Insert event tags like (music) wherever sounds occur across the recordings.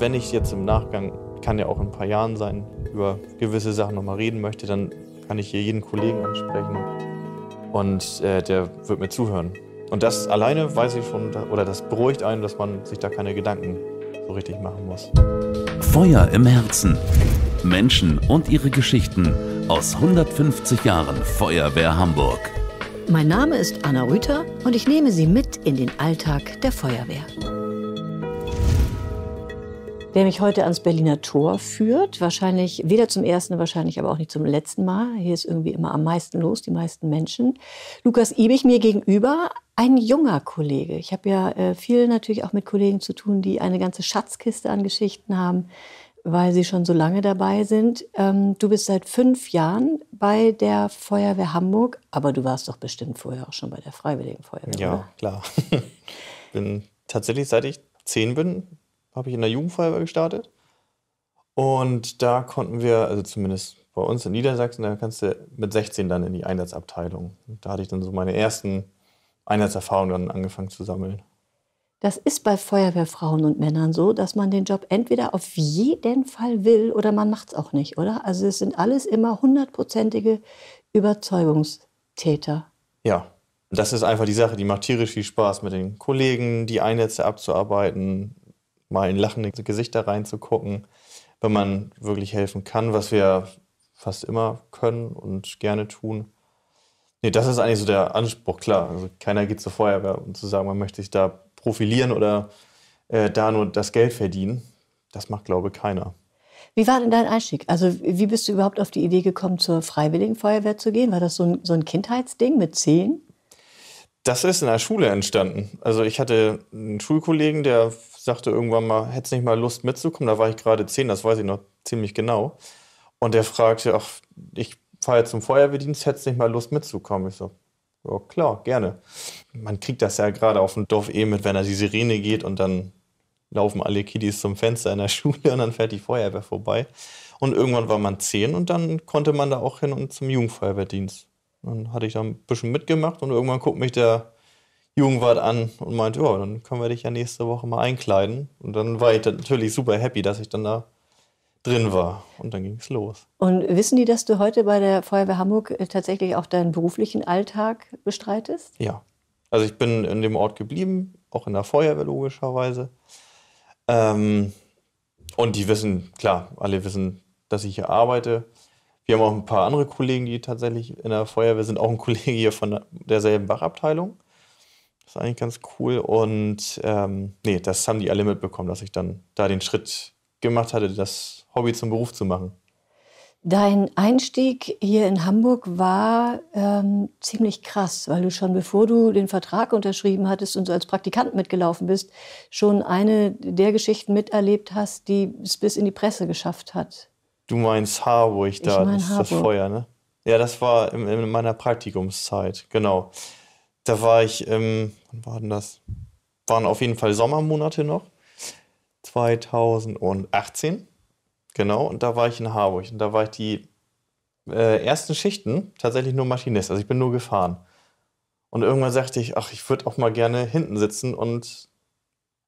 wenn ich jetzt im Nachgang, kann ja auch in ein paar Jahren sein, über gewisse Sachen nochmal reden möchte, dann kann ich hier jeden Kollegen ansprechen und äh, der wird mir zuhören. Und das alleine weiß ich schon, oder das beruhigt einen, dass man sich da keine Gedanken so richtig machen muss. Feuer im Herzen. Menschen und ihre Geschichten aus 150 Jahren Feuerwehr Hamburg. Mein Name ist Anna Rüther und ich nehme Sie mit in den Alltag der Feuerwehr der mich heute ans Berliner Tor führt, wahrscheinlich weder zum ersten, wahrscheinlich aber auch nicht zum letzten Mal. Hier ist irgendwie immer am meisten los, die meisten Menschen. Lukas Ibig mir gegenüber, ein junger Kollege. Ich habe ja äh, viel natürlich auch mit Kollegen zu tun, die eine ganze Schatzkiste an Geschichten haben, weil sie schon so lange dabei sind. Ähm, du bist seit fünf Jahren bei der Feuerwehr Hamburg, aber du warst doch bestimmt vorher auch schon bei der Freiwilligen Feuerwehr. Ja, oder? klar. (laughs) bin tatsächlich, seit ich zehn bin, habe ich in der Jugendfeuerwehr gestartet. Und da konnten wir, also zumindest bei uns in Niedersachsen, da kannst du mit 16 dann in die Einsatzabteilung. Und da hatte ich dann so meine ersten Einsatzerfahrungen dann angefangen zu sammeln. Das ist bei Feuerwehrfrauen und Männern so, dass man den Job entweder auf jeden Fall will oder man macht es auch nicht, oder? Also es sind alles immer hundertprozentige Überzeugungstäter. Ja, das ist einfach die Sache, die macht tierisch viel Spaß, mit den Kollegen die Einsätze abzuarbeiten, mal in lachende Gesichter reinzugucken, wenn man wirklich helfen kann, was wir fast immer können und gerne tun. Nee, das ist eigentlich so der Anspruch, klar. Also keiner geht zur Feuerwehr, um zu sagen, man möchte sich da profilieren oder äh, da nur das Geld verdienen. Das macht, glaube ich, keiner. Wie war denn dein Einstieg? Also wie bist du überhaupt auf die Idee gekommen, zur Freiwilligen Feuerwehr zu gehen? War das so ein, so ein Kindheitsding mit zehn? Das ist in der Schule entstanden. Also ich hatte einen Schulkollegen, der sagte irgendwann mal, hättest nicht mal Lust mitzukommen? Da war ich gerade zehn, das weiß ich noch ziemlich genau. Und der fragte, ach, ich fahre jetzt zum Feuerwehrdienst, hättest nicht mal Lust mitzukommen? Ich so, ja klar, gerne. Man kriegt das ja gerade auf dem Dorf eh mit, wenn da die Sirene geht und dann laufen alle Kiddies zum Fenster in der (laughs) Schule und dann fährt die Feuerwehr vorbei. Und irgendwann war man zehn und dann konnte man da auch hin und zum Jugendfeuerwehrdienst. Dann hatte ich da ein bisschen mitgemacht und irgendwann guckt mich der Jugendwart an und meinte, ja, dann können wir dich ja nächste Woche mal einkleiden. Und dann war ich dann natürlich super happy, dass ich dann da drin war. Und dann ging es los. Und wissen die, dass du heute bei der Feuerwehr Hamburg äh, tatsächlich auch deinen beruflichen Alltag bestreitest? Ja. Also ich bin in dem Ort geblieben, auch in der Feuerwehr logischerweise. Ähm, und die wissen, klar, alle wissen, dass ich hier arbeite. Wir haben auch ein paar andere Kollegen, die tatsächlich in der Feuerwehr sind, auch ein Kollege hier von derselben Bachabteilung. Das ist eigentlich ganz cool. Und ähm, nee, das haben die alle mitbekommen, dass ich dann da den Schritt gemacht hatte, das Hobby zum Beruf zu machen. Dein Einstieg hier in Hamburg war ähm, ziemlich krass, weil du schon bevor du den Vertrag unterschrieben hattest und so als Praktikant mitgelaufen bist, schon eine der Geschichten miterlebt hast, die es bis in die Presse geschafft hat. Du meinst Harburg da, ich mein das, Harburg. das Feuer, ne? Ja, das war in, in meiner Praktikumszeit, genau. Da war ich, ähm, wann war denn das? Waren auf jeden Fall Sommermonate noch. 2018. Genau, und da war ich in Harburg. Und da war ich die äh, ersten Schichten tatsächlich nur Maschinist. Also ich bin nur gefahren. Und irgendwann sagte ich, ach, ich würde auch mal gerne hinten sitzen und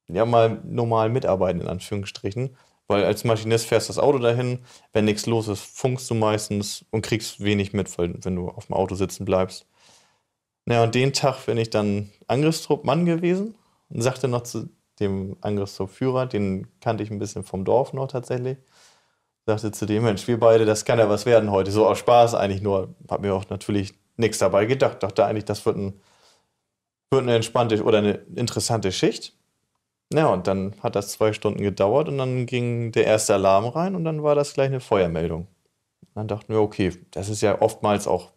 ja mal normal mitarbeiten, in Anführungsstrichen. Weil als Maschinist fährst du das Auto dahin, wenn nichts los ist, funkst du meistens und kriegst wenig mit, wenn du auf dem Auto sitzen bleibst. Ja, und den Tag bin ich dann Angriffstruppmann gewesen und sagte noch zu dem Angriffstruppführer, den kannte ich ein bisschen vom Dorf noch tatsächlich, sagte zu dem, Mensch, wir beide, das kann ja was werden heute, so aus Spaß eigentlich nur, hab mir auch natürlich nichts dabei gedacht, dachte eigentlich, das wird, ein, wird eine entspannte oder eine interessante Schicht. Ja, und dann hat das zwei Stunden gedauert und dann ging der erste Alarm rein und dann war das gleich eine Feuermeldung. Und dann dachten wir, okay, das ist ja oftmals auch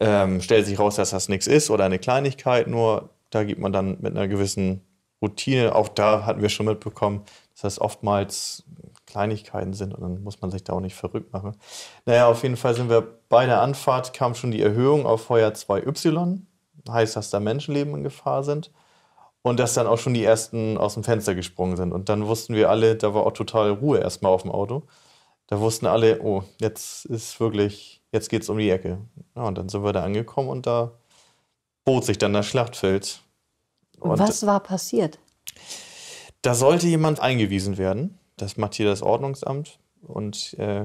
ähm, stellt sich raus, dass das nichts ist oder eine Kleinigkeit nur. Da gibt man dann mit einer gewissen Routine, auch da hatten wir schon mitbekommen, dass das oftmals Kleinigkeiten sind und dann muss man sich da auch nicht verrückt machen. Naja, auf jeden Fall sind wir bei der Anfahrt, kam schon die Erhöhung auf Feuer 2Y, heißt, dass da Menschenleben in Gefahr sind und dass dann auch schon die ersten aus dem Fenster gesprungen sind. Und dann wussten wir alle, da war auch total Ruhe erstmal auf dem Auto. Da wussten alle, oh, jetzt ist wirklich jetzt geht's um die Ecke. Ja, und dann sind wir da angekommen und da bot sich dann das Schlachtfeld. Und Was war passiert? Da sollte jemand eingewiesen werden. Das macht hier das Ordnungsamt und äh,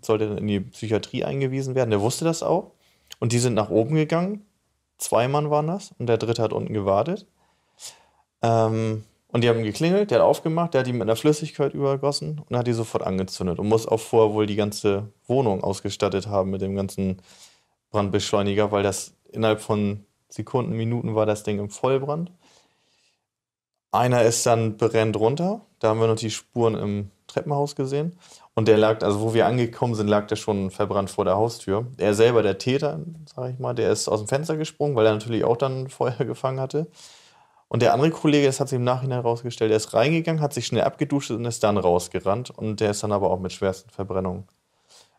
sollte dann in die Psychiatrie eingewiesen werden. Der wusste das auch. Und die sind nach oben gegangen. Zwei Mann waren das und der dritte hat unten gewartet. Ähm, und die haben geklingelt, der hat aufgemacht, der hat die mit einer Flüssigkeit übergossen und hat die sofort angezündet und muss auch vorher wohl die ganze Wohnung ausgestattet haben mit dem ganzen Brandbeschleuniger, weil das innerhalb von Sekunden, Minuten war das Ding im Vollbrand. Einer ist dann brennt runter, da haben wir noch die Spuren im Treppenhaus gesehen und der lag, also wo wir angekommen sind, lag der schon verbrannt vor der Haustür. Er selber, der Täter, sag ich mal, der ist aus dem Fenster gesprungen, weil er natürlich auch dann Feuer (laughs) gefangen hatte. Und der andere Kollege, das hat sich im Nachhinein herausgestellt, der ist reingegangen, hat sich schnell abgeduscht und ist dann rausgerannt. Und der ist dann aber auch mit schwersten Verbrennungen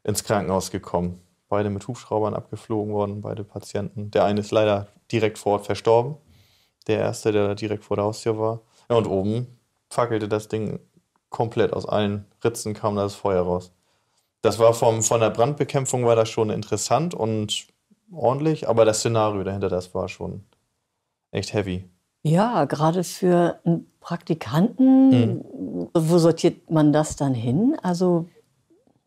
ins Krankenhaus gekommen. Beide mit Hubschraubern abgeflogen worden, beide Patienten. Der eine ist leider direkt vor Ort verstorben. Der erste, der da direkt vor der Haustür war. Ja, und oben fackelte das Ding komplett. Aus allen Ritzen kam das Feuer raus. Das war vom, von der Brandbekämpfung war das schon interessant und ordentlich, aber das Szenario dahinter, das war schon echt heavy. Ja, gerade für einen Praktikanten, mhm. wo sortiert man das dann hin? Also,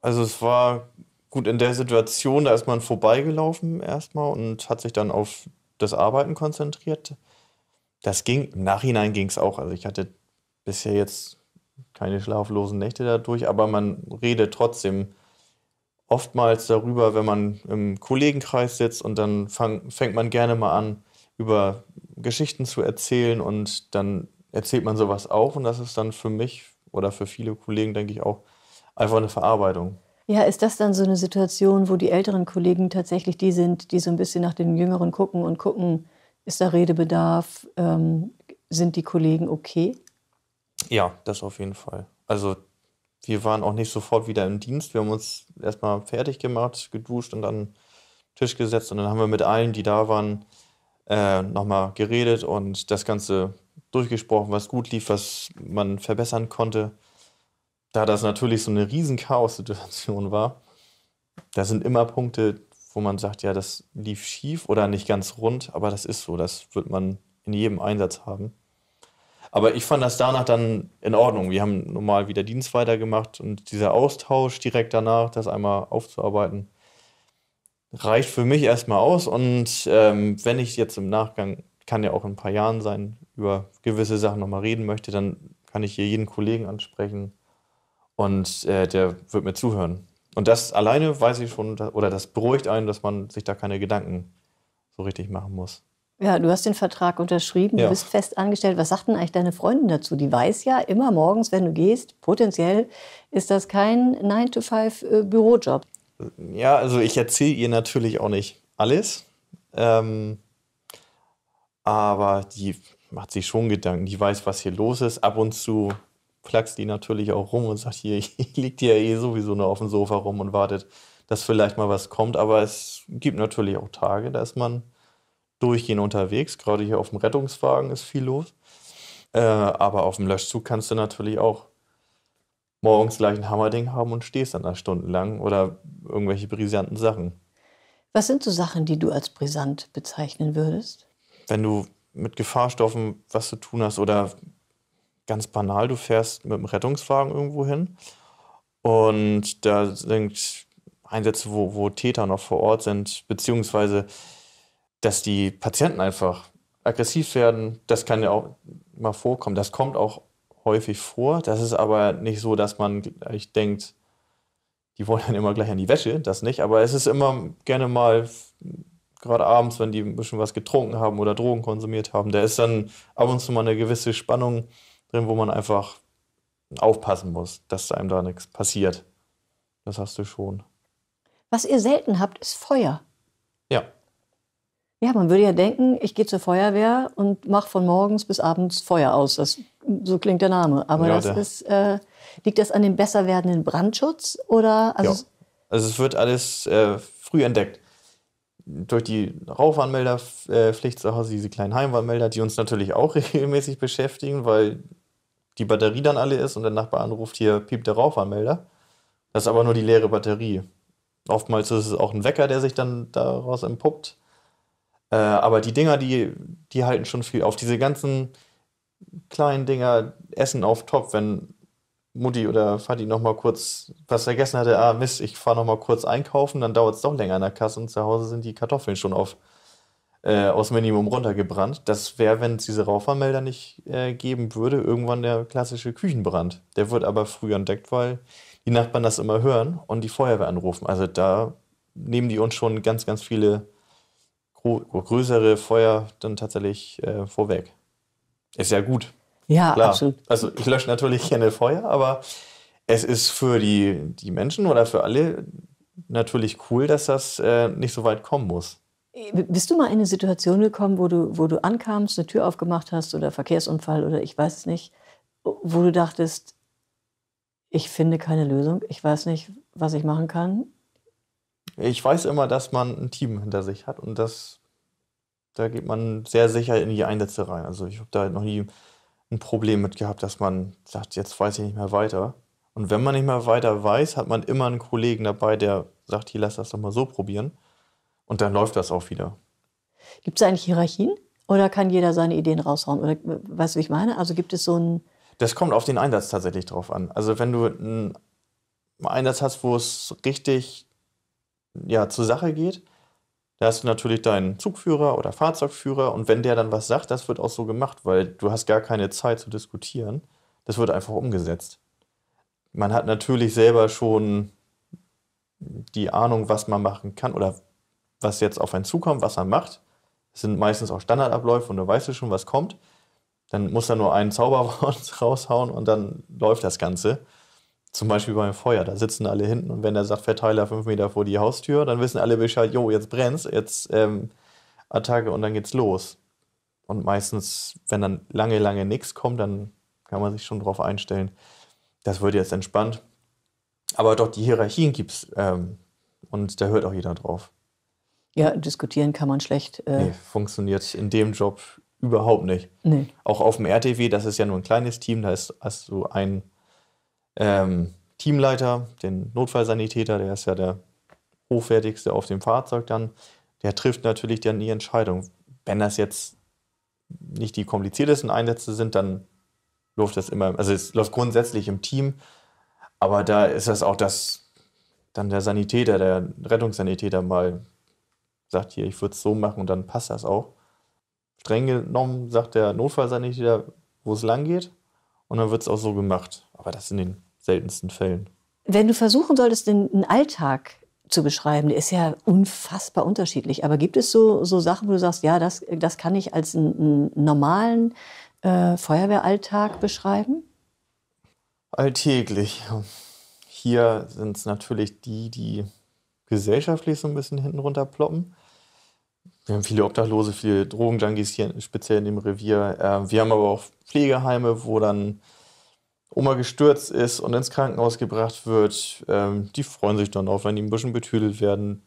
also es war gut in der Situation, da ist man vorbeigelaufen erstmal und hat sich dann auf das Arbeiten konzentriert. Das ging, im Nachhinein ging es auch. Also ich hatte bisher jetzt keine schlaflosen Nächte dadurch, aber man redet trotzdem oftmals darüber, wenn man im Kollegenkreis sitzt und dann fang, fängt man gerne mal an, über Geschichten zu erzählen und dann erzählt man sowas auch und das ist dann für mich oder für viele Kollegen, denke ich, auch einfach eine Verarbeitung. Ja, ist das dann so eine Situation, wo die älteren Kollegen tatsächlich die sind, die so ein bisschen nach den Jüngeren gucken und gucken, ist da Redebedarf, ähm, sind die Kollegen okay? Ja, das auf jeden Fall. Also wir waren auch nicht sofort wieder im Dienst. Wir haben uns erstmal fertig gemacht, geduscht und dann Tisch gesetzt und dann haben wir mit allen, die da waren, äh, nochmal geredet und das Ganze durchgesprochen, was gut lief, was man verbessern konnte. Da das natürlich so eine riesen Chaos-Situation war, da sind immer Punkte, wo man sagt, ja, das lief schief oder nicht ganz rund, aber das ist so, das wird man in jedem Einsatz haben. Aber ich fand das danach dann in Ordnung. Wir haben normal wieder Dienst weitergemacht und dieser Austausch direkt danach, das einmal aufzuarbeiten, reicht für mich erstmal aus. Und ähm, wenn ich jetzt im Nachgang, kann ja auch in ein paar Jahren sein, über gewisse Sachen nochmal reden möchte, dann kann ich hier jeden Kollegen ansprechen und äh, der wird mir zuhören. Und das alleine weiß ich schon, oder das beruhigt einen, dass man sich da keine Gedanken so richtig machen muss. Ja, du hast den Vertrag unterschrieben, ja. du bist fest angestellt. Was sagten eigentlich deine Freundin dazu? Die weiß ja immer morgens, wenn du gehst, potenziell ist das kein 9-to-5-Bürojob. Ja, also ich erzähle ihr natürlich auch nicht alles. Ähm, aber die macht sich schon Gedanken. Die weiß, was hier los ist. Ab und zu flaxt die natürlich auch rum und sagt, hier ich (laughs) liegt ja eh sowieso nur auf dem Sofa rum und wartet, dass vielleicht mal was kommt. Aber es gibt natürlich auch Tage, da ist man durchgehend unterwegs. Gerade hier auf dem Rettungswagen ist viel los. Äh, aber auf dem Löschzug kannst du natürlich auch morgens gleich ein Hammerding haben und stehst dann da stundenlang oder irgendwelche brisanten Sachen. Was sind so Sachen, die du als brisant bezeichnen würdest? Wenn du mit Gefahrstoffen was zu tun hast oder ganz banal, du fährst mit einem Rettungswagen irgendwo hin und da sind Einsätze, wo, wo Täter noch vor Ort sind, beziehungsweise dass die Patienten einfach aggressiv werden, das kann ja auch mal vorkommen. Das kommt auch häufig vor. Das ist aber nicht so, dass man gleich denkt, die wollen dann immer gleich an die Wäsche, das nicht. Aber es ist immer gerne mal, gerade abends, wenn die ein bisschen was getrunken haben oder Drogen konsumiert haben, da ist dann ab und zu mal eine gewisse Spannung drin, wo man einfach aufpassen muss, dass einem da nichts passiert. Das hast du schon. Was ihr selten habt, ist Feuer. Ja. Ja, man würde ja denken, ich gehe zur Feuerwehr und mache von morgens bis abends Feuer aus. Das, so klingt der Name. Aber ja, das ist, äh, liegt das an dem besser werdenden Brandschutz oder? Also, ja. also es wird alles äh, früh entdeckt. Durch die Rauchwarnmelderpflicht äh, zu Hause, diese kleinen Heimwarnmelder, die uns natürlich auch (laughs) regelmäßig beschäftigen, weil die Batterie dann alle ist und der Nachbar anruft, hier piept der Rauchwarnmelder. Das ist aber nur die leere Batterie. Oftmals ist es auch ein Wecker, der sich dann daraus entpuppt äh, aber die Dinger, die, die halten schon viel auf. Diese ganzen kleinen Dinger, Essen auf Top, wenn Mutti oder Vati noch mal kurz was vergessen hatte, ah Mist, ich fahre noch mal kurz einkaufen, dann dauert es doch länger in der Kasse und zu Hause sind die Kartoffeln schon auf äh, aus Minimum runtergebrannt. Das wäre, wenn es diese Rauchwarnmelder nicht äh, geben würde, irgendwann der klassische Küchenbrand. Der wird aber früh entdeckt, weil die Nachbarn das immer hören und die Feuerwehr anrufen. Also da nehmen die uns schon ganz, ganz viele größere Feuer dann tatsächlich äh, vorweg. Ist ja gut. Ja, Klar. absolut. Also ich lösche natürlich gerne Feuer, aber es ist für die, die Menschen oder für alle natürlich cool, dass das äh, nicht so weit kommen muss. Äh, bist du mal in eine Situation gekommen, wo du, wo du ankamst, eine Tür aufgemacht hast oder Verkehrsunfall oder ich weiß es nicht, wo du dachtest, ich finde keine Lösung, ich weiß nicht, was ich machen kann, ich weiß immer, dass man ein Team hinter sich hat und das, da geht man sehr sicher in die Einsätze rein. Also ich habe da noch nie ein Problem mit gehabt, dass man sagt, jetzt weiß ich nicht mehr weiter. Und wenn man nicht mehr weiter weiß, hat man immer einen Kollegen dabei, der sagt, hier lass das doch mal so probieren. Und dann läuft das auch wieder. Gibt es eigentlich Hierarchien? Oder kann jeder seine Ideen raushauen? Oder weißt du, wie ich meine? Also gibt es so ein. Das kommt auf den Einsatz tatsächlich drauf an. Also wenn du einen Einsatz hast, wo es richtig ja, zur Sache geht. Da hast du natürlich deinen Zugführer oder Fahrzeugführer und wenn der dann was sagt, das wird auch so gemacht, weil du hast gar keine Zeit zu diskutieren. Das wird einfach umgesetzt. Man hat natürlich selber schon die Ahnung, was man machen kann oder was jetzt auf einen zukommt, was er macht. Es sind meistens auch Standardabläufe und du weißt schon, was kommt. Dann muss er nur einen Zauberwort (laughs) raushauen und dann läuft das Ganze. Zum Beispiel beim Feuer, da sitzen alle hinten und wenn der sagt, Verteiler fünf Meter vor die Haustür, dann wissen alle Bescheid, jo, jetzt brennt's, jetzt ähm, Attacke und dann geht's los. Und meistens, wenn dann lange, lange nichts kommt, dann kann man sich schon drauf einstellen. Das wird jetzt entspannt. Aber doch, die Hierarchien gibt's ähm, und da hört auch jeder drauf. Ja, diskutieren kann man schlecht. Äh nee, funktioniert in dem Job überhaupt nicht. Nee. Auch auf dem RTW, das ist ja nur ein kleines Team, da ist, hast du ein ähm, Teamleiter, den Notfallsanitäter, der ist ja der hochwertigste auf dem Fahrzeug dann, der trifft natürlich dann die Entscheidung. Wenn das jetzt nicht die kompliziertesten Einsätze sind, dann läuft das immer, also es läuft grundsätzlich im Team, aber da ist das auch dass dann der Sanitäter, der Rettungssanitäter mal sagt, hier, ich würde es so machen und dann passt das auch. Streng genommen sagt der Notfallsanitäter, wo es lang geht und dann wird es auch so gemacht. Aber das in den seltensten Fällen. Wenn du versuchen solltest, den Alltag zu beschreiben, der ist ja unfassbar unterschiedlich. Aber gibt es so, so Sachen, wo du sagst, ja, das, das kann ich als einen, einen normalen äh, Feuerwehralltag beschreiben? Alltäglich. Hier sind es natürlich die, die gesellschaftlich so ein bisschen hinten runter ploppen. Wir haben viele Obdachlose, viele Drogenjunkies hier speziell in dem Revier. Äh, wir haben aber auch Pflegeheime, wo dann Oma gestürzt ist und ins Krankenhaus gebracht wird. Ähm, die freuen sich dann auch, wenn die ein bisschen betüdelt werden.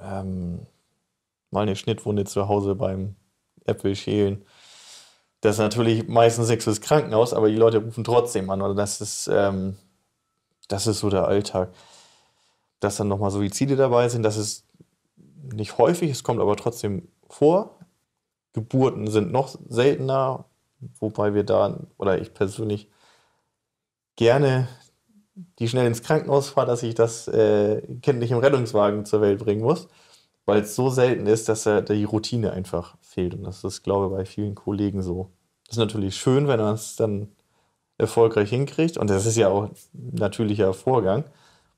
Ähm, mal eine Schnittwunde zu Hause beim Äpfel schälen. Das ist natürlich meistens nichts fürs Krankenhaus, aber die Leute rufen trotzdem an. Und also das ist, ähm, das ist so der Alltag. Dass dann nochmal Suizide dabei sind, das ist nicht häufig, es kommt aber trotzdem vor. Geburten sind noch seltener, wobei wir da, oder ich persönlich, gerne die schnell ins Krankenhaus fahre, dass ich das äh, Kind nicht im Rettungswagen zur Welt bringen muss, weil es so selten ist, dass er die Routine einfach fehlt. Und das ist, glaube ich, bei vielen Kollegen so. Das ist natürlich schön, wenn man es dann erfolgreich hinkriegt. Und das ist ja auch ein natürlicher Vorgang,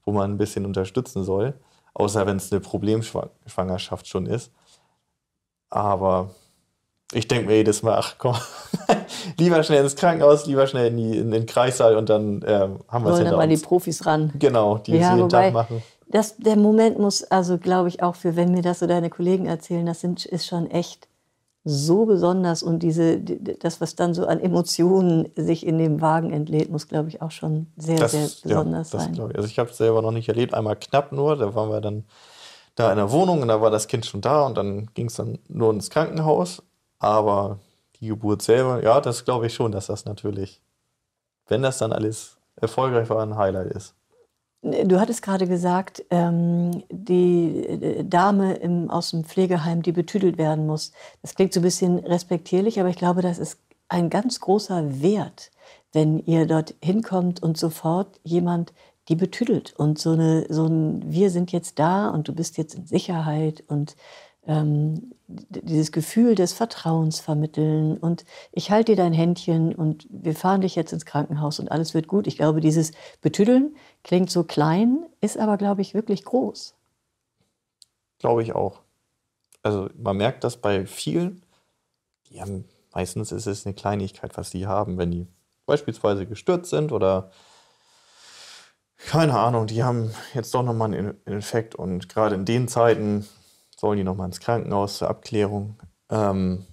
wo man ein bisschen unterstützen soll, außer wenn es eine Problemschwangerschaft schon ist. Aber ich denke mir jedes Mal, ach komm, (laughs) lieber schnell ins Krankenhaus, lieber schnell in, die, in den Kreissaal und dann ähm, haben wir es hinter mal uns. die Profis ran. Genau, die ja, es jeden Tag machen. Das, der Moment muss, also glaube ich auch für, wenn mir das so deine Kollegen erzählen, das sind, ist schon echt so besonders und diese, das, was dann so an Emotionen sich in dem Wagen entlädt, muss, glaube ich, auch schon sehr, das, sehr besonders ja, das sein. Ich. Also ich habe es selber noch nicht erlebt, einmal knapp nur, da waren wir dann da in der Wohnung und da war das Kind schon da und dann ging es dann nur ins Krankenhaus aber die Geburt selber, ja, das glaube ich schon, dass das natürlich, wenn das dann alles erfolgreich war, ein Highlight ist. Du hattest gerade gesagt, ähm, die äh, Dame im, aus dem Pflegeheim, die betüdelt werden muss. Das klingt so ein bisschen respektierlich, aber ich glaube, das ist ein ganz großer Wert, wenn ihr dort hinkommt und sofort jemand die betüdelt und so eine so ein wir sind jetzt da und du bist jetzt in Sicherheit und ähm, dieses Gefühl des Vertrauens vermitteln und ich halte dir dein Händchen und wir fahren dich jetzt ins Krankenhaus und alles wird gut. Ich glaube, dieses Betüdeln klingt so klein, ist aber, glaube ich, wirklich groß. Glaube ich auch. Also man merkt das bei vielen, die haben, meistens ist es eine Kleinigkeit, was sie haben, wenn die beispielsweise gestürzt sind oder keine Ahnung, die haben jetzt doch nochmal einen Infekt und gerade in den Zeiten sollen die nochmal ins Krankenhaus zur Abklärung. Ähm,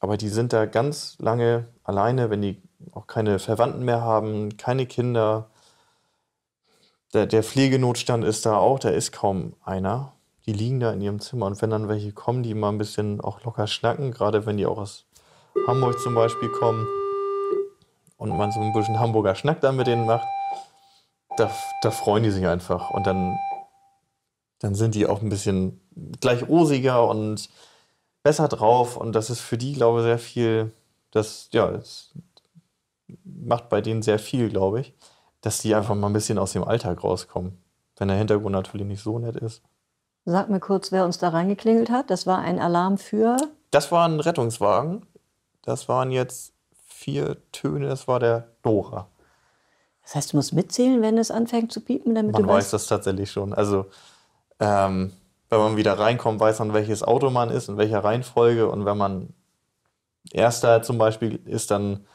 aber die sind da ganz lange alleine, wenn die auch keine Verwandten mehr haben, keine Kinder. Der, der Pflegenotstand ist da auch, da ist kaum einer. Die liegen da in ihrem Zimmer. Und wenn dann welche kommen, die mal ein bisschen auch locker schnacken, gerade wenn die auch aus Hamburg zum Beispiel kommen und man so ein bisschen Hamburger Schnack dann mit denen macht, da, da freuen die sich einfach. Und dann, dann sind die auch ein bisschen gleich rosiger und besser drauf. Und das ist für die, glaube ich, sehr viel, das, ja, das macht bei denen sehr viel, glaube ich, dass die einfach mal ein bisschen aus dem Alltag rauskommen. Wenn der Hintergrund natürlich nicht so nett ist. Sag mir kurz, wer uns da reingeklingelt hat. Das war ein Alarm für. Das war ein Rettungswagen. Das waren jetzt vier Töne. Das war der Dora. Das heißt, du musst mitzählen, wenn es anfängt zu piepen, damit Man du. Man weiß das tatsächlich schon. Also, ähm, wenn man wieder reinkommt, weiß man, welches Auto man ist, in welcher Reihenfolge. Und wenn man Erster zum Beispiel ist, dann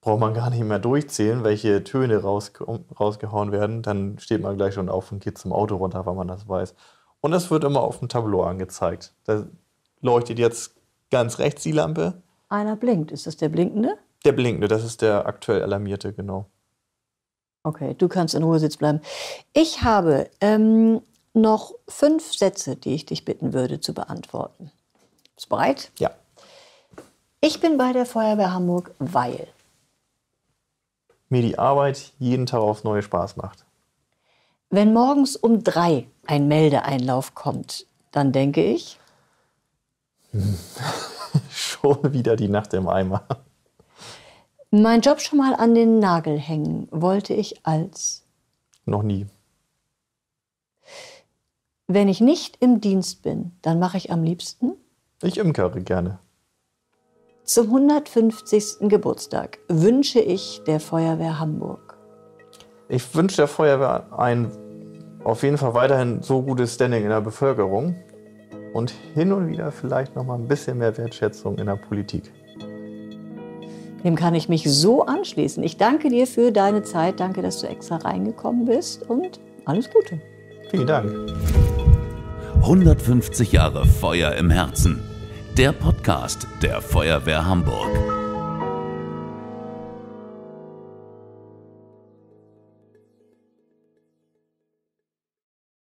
braucht man gar nicht mehr durchzählen, welche Töne rausgehauen werden. Dann steht man gleich schon auf und geht zum Auto runter, weil man das weiß. Und das wird immer auf dem Tableau angezeigt. Da leuchtet jetzt ganz rechts die Lampe. Einer blinkt. Ist das der Blinkende? Der Blinkende, das ist der aktuell Alarmierte, genau. Okay, du kannst in Ruhe sitzen bleiben. Ich habe ähm, noch fünf Sätze, die ich dich bitten würde zu beantworten. Bist du bereit? Ja. Ich bin bei der Feuerwehr Hamburg, weil mir die Arbeit jeden Tag aufs neue Spaß macht. Wenn morgens um drei ein Meldeeinlauf kommt, dann denke ich (laughs) schon wieder die Nacht im Eimer. Mein Job schon mal an den Nagel hängen wollte ich als noch nie wenn ich nicht im Dienst bin, dann mache ich am liebsten? Ich imkere gerne. Zum 150. Geburtstag wünsche ich der Feuerwehr Hamburg. Ich wünsche der Feuerwehr ein auf jeden Fall weiterhin so gutes Standing in der Bevölkerung und hin und wieder vielleicht noch mal ein bisschen mehr Wertschätzung in der Politik. Dem kann ich mich so anschließen. Ich danke dir für deine Zeit, danke, dass du extra reingekommen bist und alles Gute. Vielen Dank. 150 Jahre Feuer im Herzen. Der Podcast der Feuerwehr Hamburg.